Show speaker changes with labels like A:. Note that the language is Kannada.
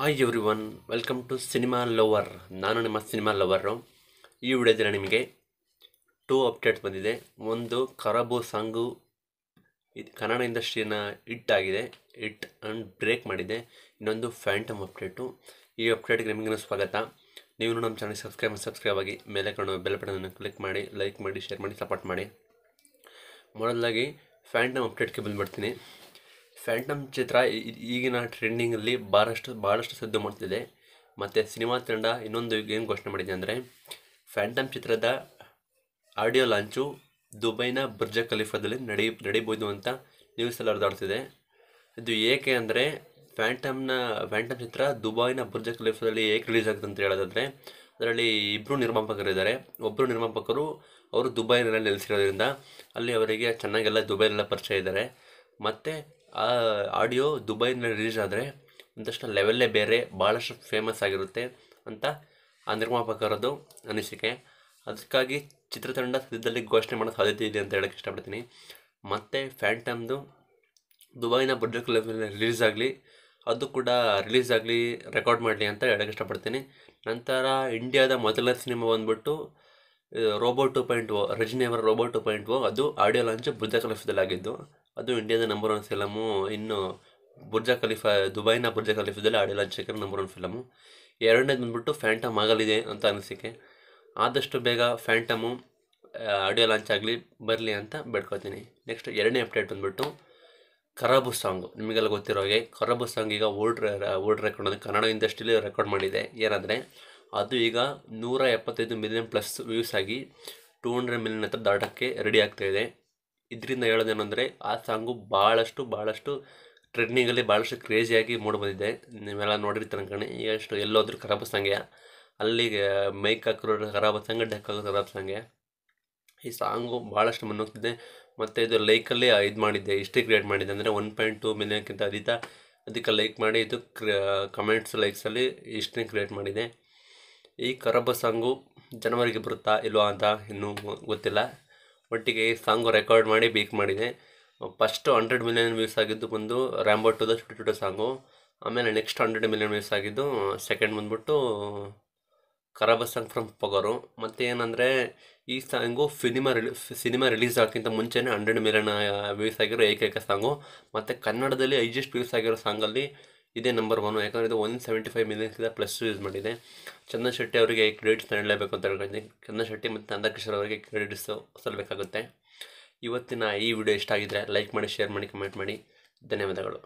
A: I everyone welcome to cinema lover ನಾನು ನಿಮ್ಮ ಸಿನಿಮಾ ಲವರು ಈ ವಿಡಿಯೋದಲ್ಲಿ ನಿಮಗೆ ಟೂ ಅಪ್ಡೇಟ್ಸ್ ಬಂದಿದೆ ಒಂದು ಕರಬು ಸಾಂಗು ಇದು ಕನ್ನಡ ಇಂಡಸ್ಟ್ರಿನ ಹಿಟ್ ಆಗಿದೆ ಹಿಟ್ ಆ್ಯಂಡ್ ಬ್ರೇಕ್ ಮಾಡಿದೆ ಇನ್ನೊಂದು ಫ್ಯಾಂಟಮ್ ಅಪ್ಡೇಟು ಈ ಅಪ್ಡೇಟ್ಗೆ ನಿಮಗೂ ಸ್ವಾಗತ ನೀವು ನಮ್ಮ ಚಾನಲ್ ಸಬ್ಸ್ಕ್ರೈಬ್ ಸಬ್ಸ್ಕ್ರೈಬ್ ಆಗಿ ಮೇಲೆ ಕಾಣುವ ಬೆಲ್ ಬಟನನ್ನು ಕ್ಲಿಕ್ ಮಾಡಿ ಲೈಕ್ ಮಾಡಿ ಶೇರ್ ಮಾಡಿ ಸಪೋರ್ಟ್ ಮಾಡಿ ಮೊದಲಾಗಿ ಫ್ಯಾಂಟಮ್ ಅಪ್ಡೇಟ್ಗೆ ಬಂದುಬಿಡ್ತೀನಿ ಫ್ಯಾಂಟಮ್ ಚಿತ್ರ ಈಗಿನ ಟ್ರೆಂಡಿಂಗಲ್ಲಿ ಭಾಳಷ್ಟು ಭಾಳಷ್ಟು ಸದ್ದು ಮಾಡ್ತಿದೆ ಮತ್ತು ಸಿನಿಮಾ ತಂಡ ಇನ್ನೊಂದು ಏನು ಘೋಷಣೆ ಮಾಡಿದೆ ಅಂದರೆ ಫ್ಯಾಂಟಮ್ ಚಿತ್ರದ ಆಡಿಯೋ ಲಾಂಚು ದುಬೈನ ಬುರ್ಜ ಖಲೀಫಾದಲ್ಲಿ ನಡೆಯ ನಡೀಬೋದು ಅಂತ ನ್ಯೂಸ್ ಹರಿದಾಡ್ತಿದೆ ಇದು ಏಕೆ ಅಂದರೆ ಫ್ಯಾಂಟಮ್ನ ಫ್ಯಾಂಟಮ್ ಚಿತ್ರ ದುಬೈನ ಬುರ್ಜ ಖಲೀಫಾದಲ್ಲಿ ಏಕೆ ರಿಲೀಸ್ ಆಗುತ್ತೆ ಅಂತ ಹೇಳೋದಾದರೆ ಅದರಲ್ಲಿ ಇಬ್ಬರು ನಿರ್ಮಾಪಕರಿದ್ದಾರೆ ಒಬ್ಬರು ನಿರ್ಮಾಪಕರು ಅವರು ದುಬೈನಲ್ಲಿ ನೆಲೆಸಿರೋದ್ರಿಂದ ಅಲ್ಲಿ ಅವರಿಗೆ ಚೆನ್ನಾಗೆಲ್ಲ ದುಬೈನೆಲ್ಲ ಪರಿಚಯ ಇದ್ದಾರೆ ಮತ್ತು ಆ ಆಡಿಯೋ ದುಬೈನಲ್ಲಿ ರಿಲೀಸ್ ಆದರೆ ಒಂದಷ್ಟು ಲೆವೆಲ್ಲೇ ಬೇರೆ ಭಾಳಷ್ಟು ಫೇಮಸ್ ಆಗಿರುತ್ತೆ ಅಂತ ಆ ನಿರ್ಮಾಪಕರದ್ದು ಅನಿಸಿಕೆ ಅದಕ್ಕಾಗಿ ಚಿತ್ರತಂಡ ಸದ್ಯದಲ್ಲಿ ಘೋಷಣೆ ಮಾಡೋ ಸಾಧ್ಯತೆ ಇದೆ ಅಂತ ಹೇಳೋಕ್ಕೆ ಇಷ್ಟಪಡ್ತೀನಿ ಮತ್ತು ಫ್ಯಾಂಟಮ್ದು ದುಬೈನ ಬಡ್ಜೆಟ್ ಲೆವೆಲ್ ರಿಲೀಸ್ ಆಗಲಿ ಅದು ಕೂಡ ರಿಲೀಸ್ ಆಗಲಿ ರೆಕಾರ್ಡ್ ಮಾಡಲಿ ಅಂತ ಹೇಳೋಕ್ಕೆ ಇಷ್ಟಪಡ್ತೀನಿ ನಂತರ ಇಂಡಿಯಾದ ಮೊದಲ ಸಿನಿಮಾ ಬಂದ್ಬಿಟ್ಟು ರೋಬೋಟ್ ಟು ಪಾಯಿಂಟ್ ಓ ರಜನಿಯವರ ರೋಬೋಟ್ ಟು ಪಾಯಿಂಟ್ ಓ ಅದು ಆಡಿಯೋ ಲಾಂಚ್ ಬುದ್ಧ ಆಗಿದ್ದು ಅದು ಇಂಡಿಯಾದ ನಂಬರ್ ಒನ್ ಫಿಲಮು ಇನ್ನು ಬುರ್ಜ ಖಲೀಫಾ ದುಬೈನ ಬುರ್ಜ ಖಲೀಫಾದಲ್ಲಿ ಆಡಿಲ್ಲ ಚೇಕರ್ ನಂಬರ್ ಒನ್ ಫಿಲಮು ಎರಡನೇದು ಬಂದುಬಿಟ್ಟು ಫ್ಯಾಂಟಮ್ ಆಗಲಿದೆ ಅಂತ ಅನಿಸಿಕೆ ಆದಷ್ಟು ಬೇಗ ಫ್ಯಾಂಟಮು ಆಡಿಯೋ ಲಾಂಚ್ ಆಗಲಿ ಬರಲಿ ಅಂತ ಬೇಡ್ಕೊತೀನಿ ನೆಕ್ಸ್ಟ್ ಎರಡನೇ ಅಪ್ಡೇಟ್ ಬಂದುಬಿಟ್ಟು ಕರಾಬು ಸಾಂಗು ನಿಮಗೆಲ್ಲ ಗೊತ್ತಿರೋ ಹಾಗೆ ಕರಾಬು ಸಾಂಗ್ ಈಗ ವರ್ಲ್ಡ್ ಓಲ್ಡ್ ರೆಕಾರ್ಡ್ ಅಂದರೆ ಕನ್ನಡ ಇಂಡಸ್ಟ್ರಿಲಿ ರೆಕಾರ್ಡ್ ಮಾಡಿದೆ ಏನಂದರೆ ಅದು ಈಗ ನೂರ ಎಪ್ಪತ್ತೈದು ಮಿಲಿಯನ್ ಪ್ಲಸ್ ವ್ಯೂಸ್ ಆಗಿ ಟೂ ಹಂಡ್ರೆಡ್ ಮಿಲಿಯನ್ ಹತ್ರ ದಾಟಕ್ಕೆ ರೆಡಿ ಆಗ್ತಾಯಿದೆ ಇದರಿಂದ ಹೇಳೋದೇನೆಂದರೆ ಆ ಸಾಂಗು ಭಾಳಷ್ಟು ಭಾಳಷ್ಟು ಟ್ರೆಂಡಿಂಗಲ್ಲಿ ಭಾಳಷ್ಟು ಕ್ರೇಜಿಯಾಗಿ ಬಂದಿದೆ ನೀವೆಲ್ಲ ನೋಡಿರ್ತೀರ ತನಕ ಈಗ ಎಷ್ಟು ಎಲ್ಲೋದ್ರೂ ಖರಾಬ್ ಸಂಗೆ ಅಲ್ಲಿಗೆ ಮೈಕ್ ಹಾಕಿರೋ ಖರಾಬ್ ಸಂಘ ಡೆಕ್ ಹಾಕೋ ಖರಾಬ್ ಸಂಗೆ ಈ ಸಾಂಗು ಭಾಳಷ್ಟು ಮುನ್ನೋಗ್ತಿದೆ ಮತ್ತು ಇದು ಲೈಕಲ್ಲಿ ಇದು ಮಾಡಿದ್ದೆ ಇಷ್ಟೇ ಕ್ರಿಯೇಟ್ ಮಾಡಿದ್ದೆ ಅಂದರೆ ಒನ್ ಪಾಯಿಂಟ್ ಟೂ ಮಿಲಿಯನ್ಗಿಂತ ಅಧಿಕ ಅದಕ್ಕೆ ಲೈಕ್ ಮಾಡಿ ಇದು ಕಮೆಂಟ್ಸ್ ಲೈಕ್ಸಲ್ಲಿ ಇಷ್ಟೇ ಕ್ರಿಯೇಟ್ ಮಾಡಿದೆ ಈ ಕರಬ ಸಾಂಗು ಜನವರಿಗೆ ಬರುತ್ತಾ ಇಲ್ವಾ ಅಂತ ಇನ್ನೂ ಗೊತ್ತಿಲ್ಲ ಒಟ್ಟಿಗೆ ಈ ಸಾಂಗು ರೆಕಾರ್ಡ್ ಮಾಡಿ ಬೀಕ್ ಮಾಡಿದೆ ಫಸ್ಟು ಹಂಡ್ರೆಡ್ ಮಿಲಿಯನ್ ವ್ಯೂಸ್ ಆಗಿದ್ದು ಬಂದು ರ್ಯಾಂಬೋ ಟು ದ ಟು ಟು ಸಾಂಗು ಆಮೇಲೆ ನೆಕ್ಸ್ಟ್ ಹಂಡ್ರೆಡ್ ಮಿಲಿಯನ್ ವ್ಯೂಸ್ ಆಗಿದ್ದು ಸೆಕೆಂಡ್ ಬಂದ್ಬಿಟ್ಟು ಕರಾಬ ಸಾಂಗ್ ಫ್ರಮ್ ಪೊಗರು ಮತ್ತು ಏನಂದರೆ ಈ ಸಾಂಗು ಫಿನಿಮಾ ರಿಲೀ ಸಿನಿಮಾ ರಿಲೀಸ್ ಆಗೋಕ್ಕಿಂತ ಮುಂಚೆನೇ ಹಂಡ್ರೆಡ್ ಮಿಲಿಯನ್ ವ್ಯೂಸ್ ಆಗಿರೋ ಏಕೈಕ ಸಾಂಗು ಮತ್ತು ಕನ್ನಡದಲ್ಲಿ ಐಜೆಸ್ಟ್ ವ್ಯೂಸ್ ಆಗಿರೋ ಸಾಂಗಲ್ಲಿ ಇದೇ ನಂಬರ್ ಒನ್ ಯಾಕಂದರೆ ಇದು ಒನ್ ಸೆವೆಂಟಿ ಫೈವ್ ಮಿಲಿಯನ್ಸ್ಗಿಂತ ಪ್ಲಸ್ ಯೂಸ್ ಮಾಡಿದೆ ಚಂದನ್ ಶೆಟ್ಟಿ ಅವರಿಗೆ ಕ್ರೆಡಿಟ್ಸ್ ನೀಡಲೇಬೇಕು ಅಂತ ಹೇಳ್ಕೊಂಡಿದ್ದೀನಿ ಚಂದನ್ ಮತ್ತು ನಂದಕಿಶೋರ್ ಅವರಿಗೆ ಕ್ರೆಡಿಟ್ಸ್ ಸಲ್ಲಬೇಕಾಗುತ್ತೆ ಇವತ್ತಿನ ಈ ವಿಡಿಯೋ ಇಷ್ಟ ಆಗಿದ್ದರೆ ಲೈಕ್ ಮಾಡಿ ಶೇರ್ ಮಾಡಿ ಕಮೆಂಟ್ ಮಾಡಿ ಧನ್ಯವಾದಗಳು